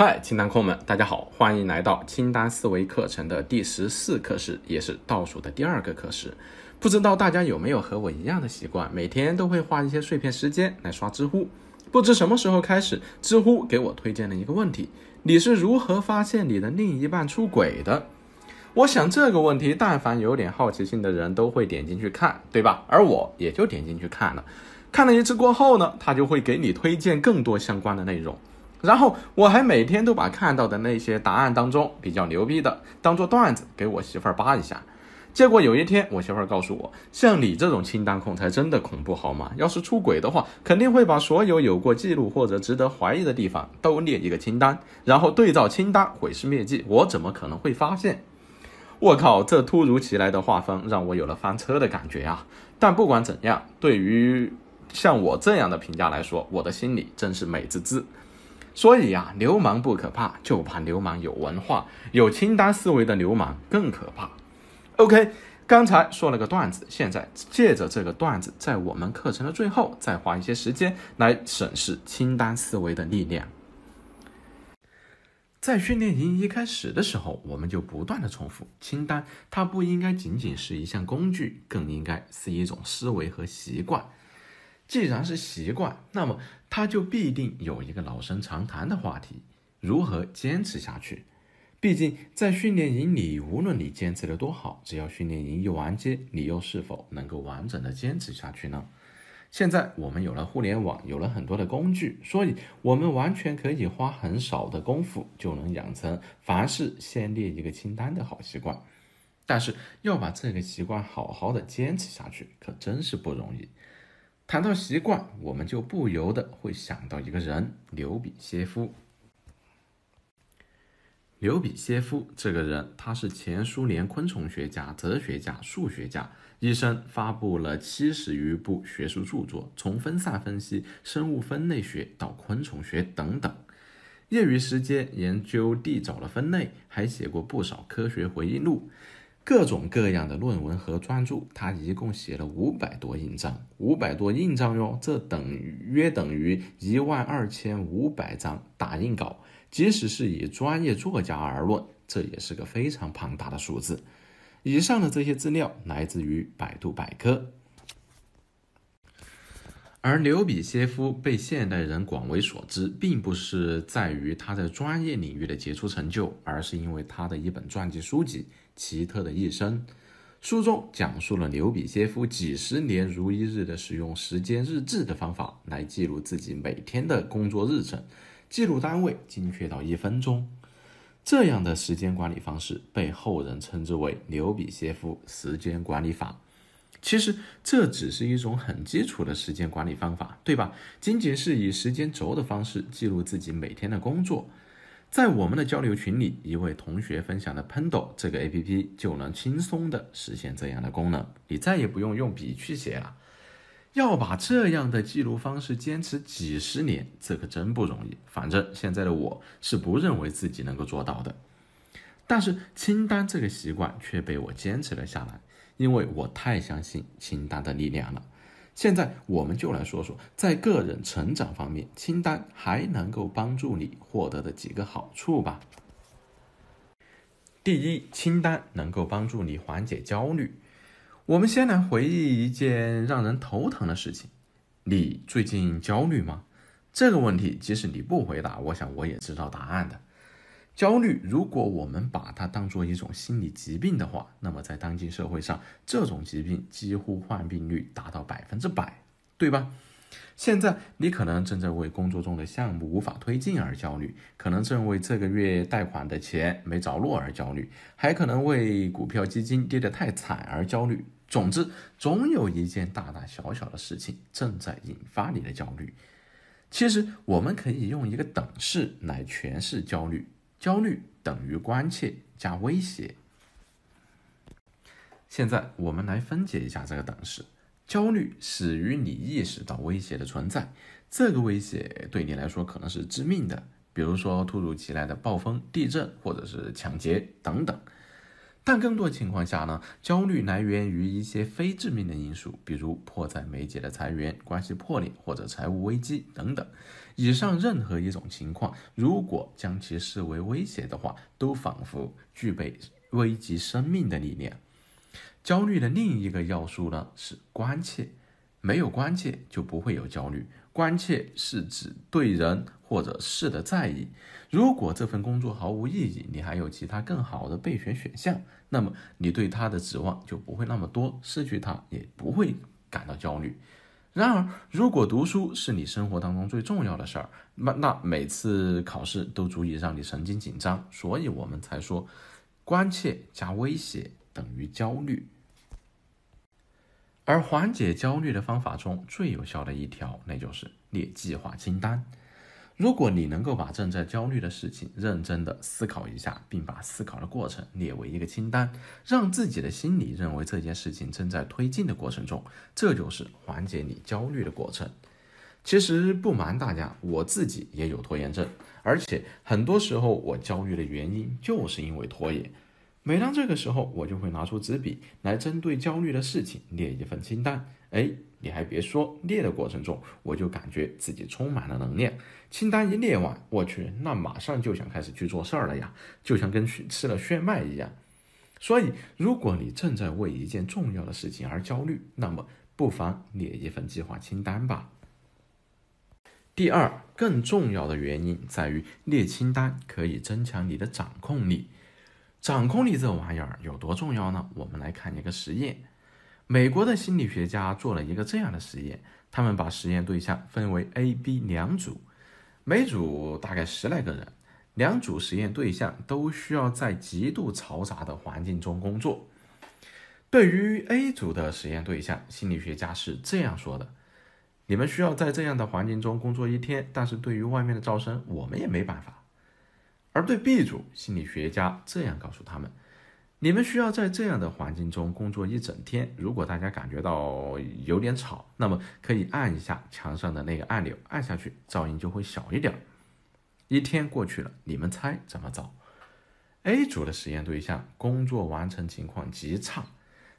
嗨，清单控们，大家好，欢迎来到清单思维课程的第十四课时，也是倒数的第二个课时。不知道大家有没有和我一样的习惯，每天都会花一些碎片时间来刷知乎。不知什么时候开始，知乎给我推荐了一个问题：你是如何发现你的另一半出轨的？我想这个问题，但凡有点好奇心的人都会点进去看，对吧？而我也就点进去看了，看了一次过后呢，他就会给你推荐更多相关的内容。然后我还每天都把看到的那些答案当中比较牛逼的当做段子给我媳妇儿扒一下。结果有一天，我媳妇儿告诉我：“像你这种清单控才真的恐怖，好吗？要是出轨的话，肯定会把所有有过记录或者值得怀疑的地方都列一个清单，然后对照清单毁尸灭迹。我怎么可能会发现？”我靠，这突如其来的画风让我有了翻车的感觉呀！但不管怎样，对于像我这样的评价来说，我的心里真是美滋滋。所以呀，流氓不可怕，就怕流氓有文化、有清单思维的流氓更可怕。OK，刚才说了个段子，现在借着这个段子，在我们课程的最后再花一些时间来审视清单思维的力量。在训练营一开始的时候，我们就不断的重复：清单它不应该仅仅是一项工具，更应该是一种思维和习惯。既然是习惯，那么它就必定有一个老生常谈的话题：如何坚持下去？毕竟在训练营里，无论你坚持的多好，只要训练营一完结，你又是否能够完整的坚持下去呢？现在我们有了互联网，有了很多的工具，所以我们完全可以花很少的功夫就能养成凡事先列一个清单的好习惯。但是要把这个习惯好好的坚持下去，可真是不容易。谈到习惯，我们就不由得会想到一个人——刘比歇夫。刘比歇夫这个人，他是前苏联昆虫学家、哲学家、数学家、医生，发布了七十余部学术著作，从分散分析、生物分类学到昆虫学等等。业余时间研究地藻的分类，还写过不少科学回忆录。各种各样的论文和专著，他一共写了五百多印章，五百多印章哟，这等约等于一万二千五百张打印稿。即使是以专业作家而论，这也是个非常庞大的数字。以上的这些资料来自于百度百科。而刘比歇夫被现代人广为所知，并不是在于他在专业领域的杰出成就，而是因为他的一本传记书籍。奇特的一生，书中讲述了牛比歇夫几十年如一日的使用时间日志的方法来记录自己每天的工作日程，记录单位精确到一分钟。这样的时间管理方式被后人称之为牛比歇夫时间管理法。其实这只是一种很基础的时间管理方法，对吧？仅仅是以时间轴的方式记录自己每天的工作。在我们的交流群里，一位同学分享的 Pendo 这个 A P P 就能轻松的实现这样的功能，你再也不用用笔去写了。要把这样的记录方式坚持几十年，这可真不容易。反正现在的我是不认为自己能够做到的，但是清单这个习惯却被我坚持了下来，因为我太相信清单的力量了。现在我们就来说说，在个人成长方面，清单还能够帮助你获得的几个好处吧。第一，清单能够帮助你缓解焦虑。我们先来回忆一件让人头疼的事情：你最近焦虑吗？这个问题即使你不回答，我想我也知道答案的。焦虑，如果我们把它当做一种心理疾病的话，那么在当今社会上，这种疾病几乎患病率达到百分之百，对吧？现在你可能正在为工作中的项目无法推进而焦虑，可能正为这个月贷款的钱没着落而焦虑，还可能为股票基金跌得太惨而焦虑。总之，总有一件大大小小的事情正在引发你的焦虑。其实，我们可以用一个等式来诠释焦虑。焦虑等于关切加威胁。现在我们来分解一下这个等式：焦虑始于你意识到威胁的存在，这个威胁对你来说可能是致命的，比如说突如其来的暴风、地震，或者是抢劫等等。但更多情况下呢，焦虑来源于一些非致命的因素，比如迫在眉睫的裁员、关系破裂或者财务危机等等。以上任何一种情况，如果将其视为威胁的话，都仿佛具备危及生命的力量。焦虑的另一个要素呢，是关切。没有关切就不会有焦虑。关切是指对人或者事的在意。如果这份工作毫无意义，你还有其他更好的备选选项，那么你对他的指望就不会那么多，失去他也不会感到焦虑。然而，如果读书是你生活当中最重要的事儿，那那每次考试都足以让你神经紧张，所以我们才说，关切加威胁等于焦虑。而缓解焦虑的方法中最有效的一条，那就是列计划清单。如果你能够把正在焦虑的事情认真地思考一下，并把思考的过程列为一个清单，让自己的心里认为这件事情正在推进的过程中，这就是缓解你焦虑的过程。其实不瞒大家，我自己也有拖延症，而且很多时候我焦虑的原因就是因为拖延。每当这个时候，我就会拿出纸笔来，针对焦虑的事情列一份清单。哎，你还别说，列的过程中，我就感觉自己充满了能量。清单一列完，我去，那马上就想开始去做事儿了呀，就像跟去吃了炫迈一样。所以，如果你正在为一件重要的事情而焦虑，那么不妨列一份计划清单吧。第二，更重要的原因在于，列清单可以增强你的掌控力。掌控力这玩意儿有多重要呢？我们来看一个实验。美国的心理学家做了一个这样的实验，他们把实验对象分为 A、B 两组，每组大概十来个人。两组实验对象都需要在极度嘈杂的环境中工作。对于 A 组的实验对象，心理学家是这样说的：“你们需要在这样的环境中工作一天，但是对于外面的噪声，我们也没办法。”而对 B 组，心理学家这样告诉他们：“你们需要在这样的环境中工作一整天。如果大家感觉到有点吵，那么可以按一下墙上的那个按钮，按下去噪音就会小一点。”一天过去了，你们猜怎么着？A 组的实验对象工作完成情况极差，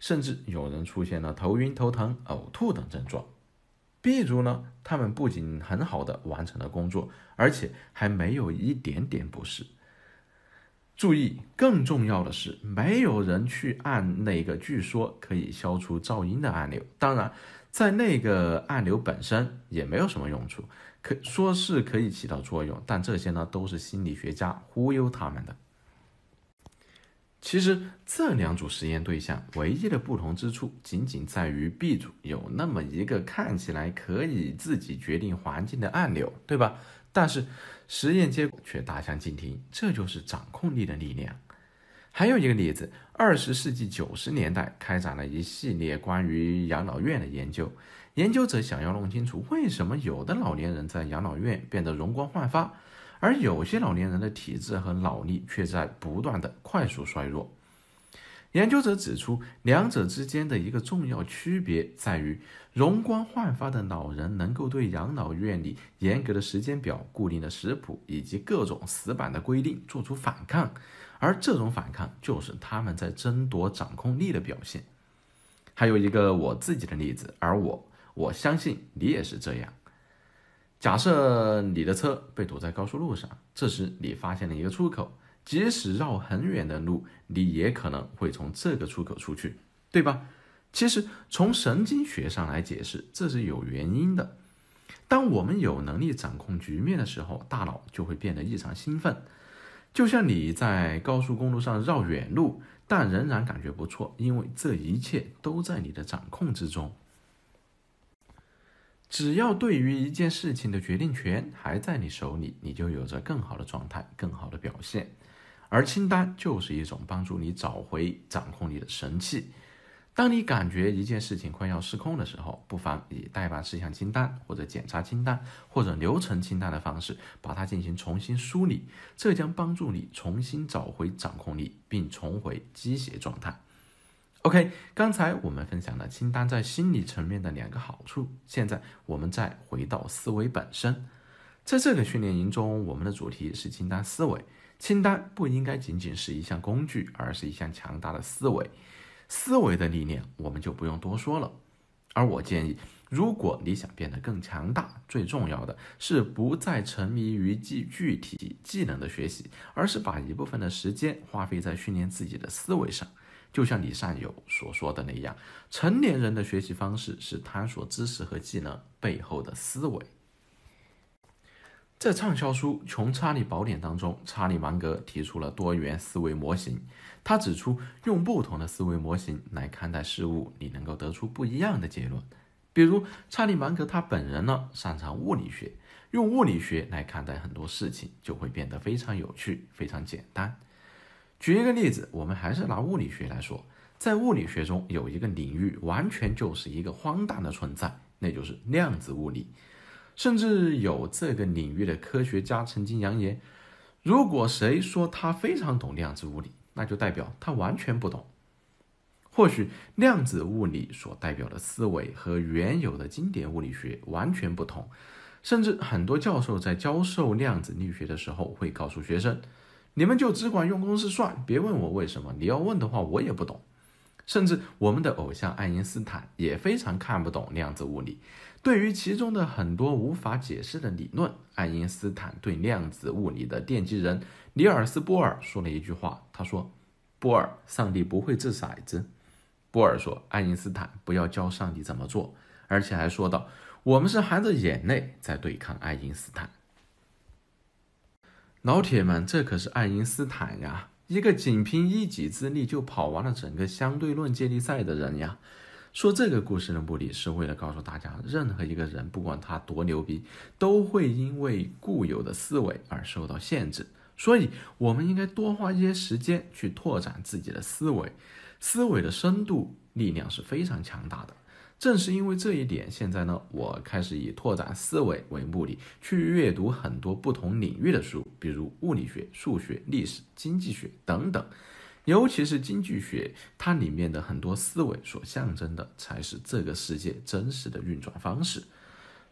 甚至有人出现了头晕、头疼、呕吐等症状。B 族呢，他们不仅很好的完成了工作，而且还没有一点点不适。注意，更重要的是，没有人去按那个据说可以消除噪音的按钮。当然，在那个按钮本身也没有什么用处，可说是可以起到作用，但这些呢，都是心理学家忽悠他们的。其实这两组实验对象唯一的不同之处，仅仅在于 B 组有那么一个看起来可以自己决定环境的按钮，对吧？但是实验结果却大相径庭，这就是掌控力的力量。还有一个例子，二十世纪九十年代开展了一系列关于养老院的研究，研究者想要弄清楚为什么有的老年人在养老院变得容光焕发。而有些老年人的体质和脑力却在不断的快速衰弱。研究者指出，两者之间的一个重要区别在于，容光焕发的老人能够对养老院里严格的时间表、固定的食谱以及各种死板的规定做出反抗，而这种反抗就是他们在争夺掌控力的表现。还有一个我自己的例子，而我我相信你也是这样。假设你的车被堵在高速路上，这时你发现了一个出口，即使绕很远的路，你也可能会从这个出口出去，对吧？其实从神经学上来解释，这是有原因的。当我们有能力掌控局面的时候，大脑就会变得异常兴奋，就像你在高速公路上绕远路，但仍然感觉不错，因为这一切都在你的掌控之中。只要对于一件事情的决定权还在你手里，你就有着更好的状态、更好的表现。而清单就是一种帮助你找回掌控力的神器。当你感觉一件事情快要失控的时候，不妨以代办事项清单、或者检查清单、或者流程清单的方式，把它进行重新梳理，这将帮助你重新找回掌控力，并重回机械状态。OK，刚才我们分享了清单在心理层面的两个好处。现在我们再回到思维本身。在这个训练营中，我们的主题是清单思维。清单不应该仅仅是一项工具，而是一项强大的思维。思维的力量，我们就不用多说了。而我建议，如果你想变得更强大，最重要的是不再沉迷于具具体技能的学习，而是把一部分的时间花费在训练自己的思维上。就像李善友所说的那样，成年人的学习方式是探索知识和技能背后的思维。在畅销书《穷查理宝典》当中，查理芒格提出了多元思维模型。他指出，用不同的思维模型来看待事物，你能够得出不一样的结论。比如，查理芒格他本人呢，擅长物理学，用物理学来看待很多事情，就会变得非常有趣、非常简单。举一个例子，我们还是拿物理学来说，在物理学中有一个领域完全就是一个荒诞的存在，那就是量子物理。甚至有这个领域的科学家曾经扬言，如果谁说他非常懂量子物理，那就代表他完全不懂。或许量子物理所代表的思维和原有的经典物理学完全不同。甚至很多教授在教授量子力学的时候，会告诉学生。你们就只管用公式算，别问我为什么。你要问的话，我也不懂。甚至我们的偶像爱因斯坦也非常看不懂量子物理。对于其中的很多无法解释的理论，爱因斯坦对量子物理的奠基人尼尔斯·波尔说了一句话。他说：“波尔，上帝不会掷骰子。”波尔说：“爱因斯坦，不要教上帝怎么做。”而且还说道：“我们是含着眼泪在对抗爱因斯坦。”老铁们，这可是爱因斯坦呀，一个仅凭一己之力就跑完了整个相对论接力赛的人呀。说这个故事的目的是为了告诉大家，任何一个人，不管他多牛逼，都会因为固有的思维而受到限制。所以，我们应该多花一些时间去拓展自己的思维，思维的深度力量是非常强大的。正是因为这一点，现在呢，我开始以拓展思维为目的，去阅读很多不同领域的书，比如物理学、数学、历史、经济学等等。尤其是经济学，它里面的很多思维所象征的，才是这个世界真实的运转方式。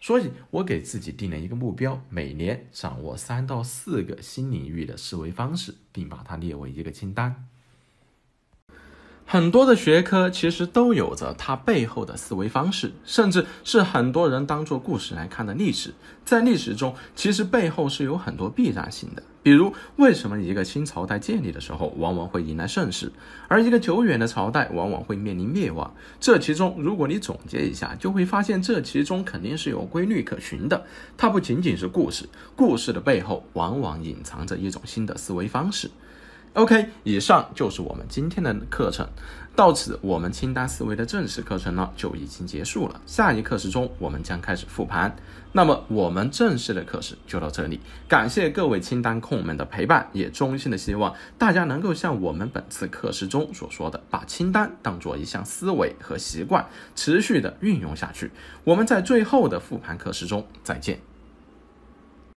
所以，我给自己定了一个目标：每年掌握三到四个新领域的思维方式，并把它列为一个清单。很多的学科其实都有着它背后的思维方式，甚至是很多人当做故事来看的历史。在历史中，其实背后是有很多必然性的。比如，为什么一个新朝代建立的时候往往会迎来盛世，而一个久远的朝代往往会面临灭亡？这其中，如果你总结一下，就会发现这其中肯定是有规律可循的。它不仅仅是故事，故事的背后往往隐藏着一种新的思维方式。OK，以上就是我们今天的课程。到此，我们清单思维的正式课程呢就已经结束了。下一课时中，我们将开始复盘。那么，我们正式的课时就到这里。感谢各位清单控们的陪伴，也衷心的希望大家能够像我们本次课时中所说的，把清单当做一项思维和习惯，持续的运用下去。我们在最后的复盘课时中再见。